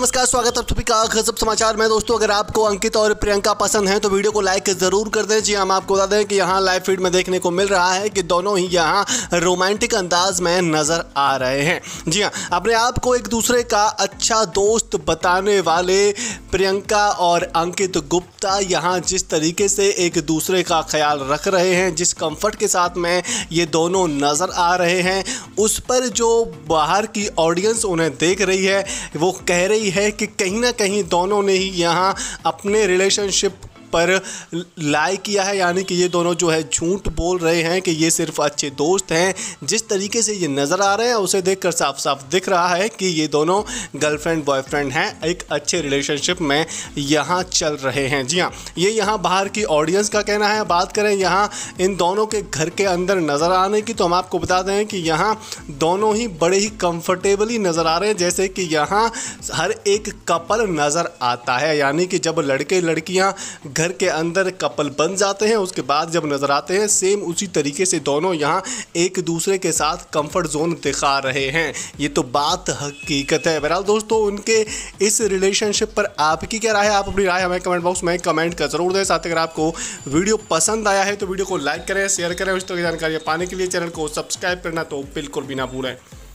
दोस्तों नमस्कार स्वागत है आप सभी का गजब समाचार में दोस्तों अगर आपको अंकित और प्रियंका पसंद है तो वीडियो को लाइक जरूर कर दें जी हाँ, हम आपको बता दें कि यहाँ लाइव फीड में देखने को मिल रहा है कि दोनों ही यहाँ रोमांटिक अंदाज में नजर आ रहे हैं जी हाँ अपने आप को एक दूसरे का अच्छा दोस्त बताने वाले प्रियंका और अंकित गुप्ता यहाँ जिस तरीके से एक दूसरे का ख्याल रख रहे हैं जिस कम्फर्ट के साथ में ये दोनों नज़र आ रहे हैं उस पर जो बाहर की ऑडियंस उन्हें देख रही है वो कह रही है कि कहीं ना कहीं दोनों ने ही यहाँ अपने रिलेशनशिप पर लाई किया है यानी कि ये दोनों जो है झूठ बोल रहे हैं कि ये सिर्फ अच्छे दोस्त हैं जिस तरीके से ये नज़र आ रहे हैं उसे देखकर साफ साफ दिख रहा है कि ये दोनों गर्लफ्रेंड बॉयफ्रेंड हैं एक अच्छे रिलेशनशिप में यहाँ चल रहे हैं जी हाँ ये यहाँ बाहर की ऑडियंस का कहना है बात करें यहाँ इन दोनों के घर के अंदर नज़र आने की तो हम आपको बता दें कि यहाँ दोनों ही बड़े ही कंफर्टेबली नज़र आ रहे हैं जैसे कि यहाँ हर एक कपल नज़र आता है यानी कि जब लड़के लड़कियाँ घर के अंदर कपल बन जाते हैं उसके बाद जब नज़र आते हैं सेम उसी तरीके से दोनों यहाँ एक दूसरे के साथ कंफर्ट जोन दिखा रहे हैं ये तो बात हकीकत है बहरहाल दोस्तों उनके इस रिलेशनशिप पर आपकी क्या राय है आप अपनी राय हमें कमेंट बॉक्स में कमेंट कर जरूर दें साथ अगर आपको वीडियो पसंद आया है तो वीडियो को लाइक करें शेयर करें उस तरह की जानकारी पाने के लिए चैनल को सब्सक्राइब करना तो बिल्कुल भी ना भूलें